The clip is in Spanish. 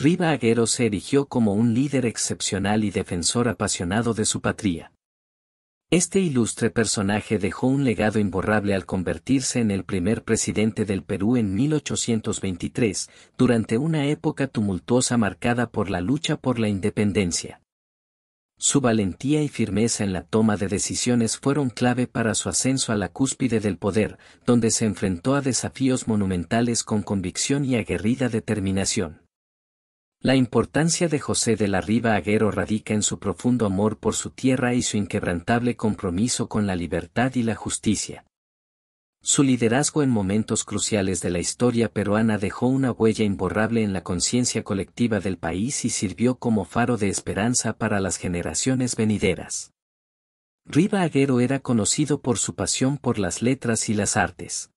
Riva Aguero se erigió como un líder excepcional y defensor apasionado de su patria. Este ilustre personaje dejó un legado imborrable al convertirse en el primer presidente del Perú en 1823, durante una época tumultuosa marcada por la lucha por la independencia. Su valentía y firmeza en la toma de decisiones fueron clave para su ascenso a la cúspide del poder, donde se enfrentó a desafíos monumentales con convicción y aguerrida determinación. La importancia de José de la Riva Aguero radica en su profundo amor por su tierra y su inquebrantable compromiso con la libertad y la justicia. Su liderazgo en momentos cruciales de la historia peruana dejó una huella imborrable en la conciencia colectiva del país y sirvió como faro de esperanza para las generaciones venideras. Riva Aguero era conocido por su pasión por las letras y las artes.